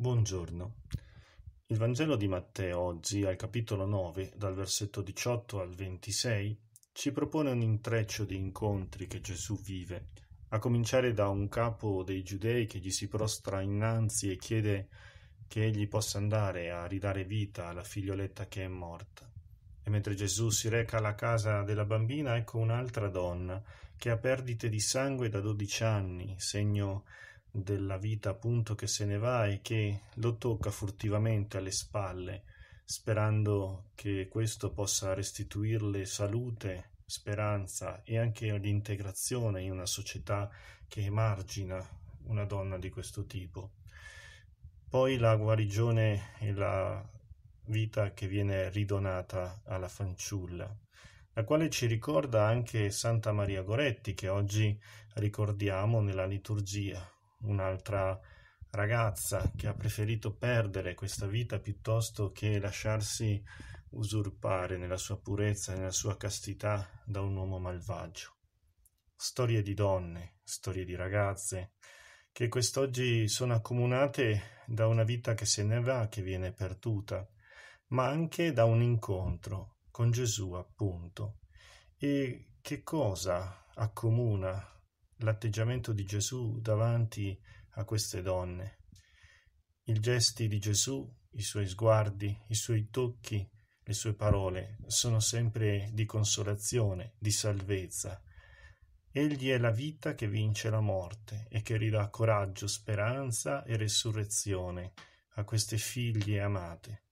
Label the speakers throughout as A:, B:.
A: Buongiorno. Il Vangelo di Matteo oggi, al capitolo 9, dal versetto 18 al 26, ci propone un intreccio di incontri che Gesù vive, a cominciare da un capo dei giudei che gli si prostra innanzi e chiede che egli possa andare a ridare vita alla figlioletta che è morta. E mentre Gesù si reca alla casa della bambina, ecco un'altra donna che ha perdite di sangue da 12 anni, segno di della vita appunto che se ne va e che lo tocca furtivamente alle spalle, sperando che questo possa restituirle salute, speranza e anche l'integrazione in una società che emargina una donna di questo tipo. Poi la guarigione e la vita che viene ridonata alla fanciulla, la quale ci ricorda anche Santa Maria Goretti che oggi ricordiamo nella liturgia, un'altra ragazza che ha preferito perdere questa vita piuttosto che lasciarsi usurpare nella sua purezza, nella sua castità da un uomo malvagio. Storie di donne, storie di ragazze, che quest'oggi sono accomunate da una vita che se ne va, che viene perduta, ma anche da un incontro con Gesù, appunto. E che cosa accomuna l'atteggiamento di Gesù davanti a queste donne. I gesti di Gesù, i suoi sguardi, i suoi tocchi, le sue parole sono sempre di consolazione, di salvezza. Egli è la vita che vince la morte e che ridà coraggio, speranza e resurrezione a queste figlie amate.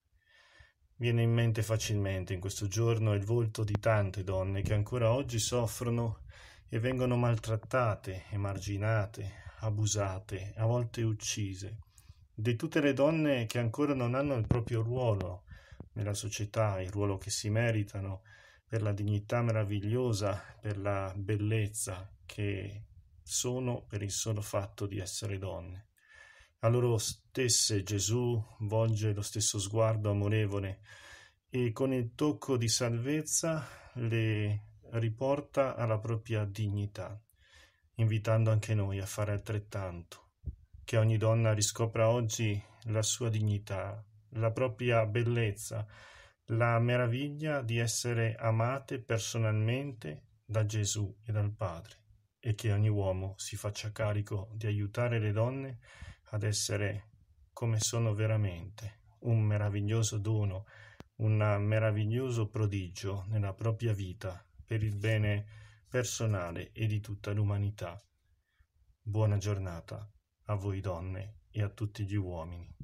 A: Viene in mente facilmente in questo giorno il volto di tante donne che ancora oggi soffrono e vengono maltrattate, emarginate, abusate, a volte uccise. Di tutte le donne che ancora non hanno il proprio ruolo nella società, il ruolo che si meritano per la dignità meravigliosa, per la bellezza che sono per il solo fatto di essere donne. A loro stesse Gesù volge lo stesso sguardo amorevole e con il tocco di salvezza le riporta alla propria dignità, invitando anche noi a fare altrettanto, che ogni donna riscopra oggi la sua dignità, la propria bellezza, la meraviglia di essere amate personalmente da Gesù e dal Padre e che ogni uomo si faccia carico di aiutare le donne ad essere come sono veramente, un meraviglioso dono, un meraviglioso prodigio nella propria vita per il bene personale e di tutta l'umanità. Buona giornata a voi donne e a tutti gli uomini.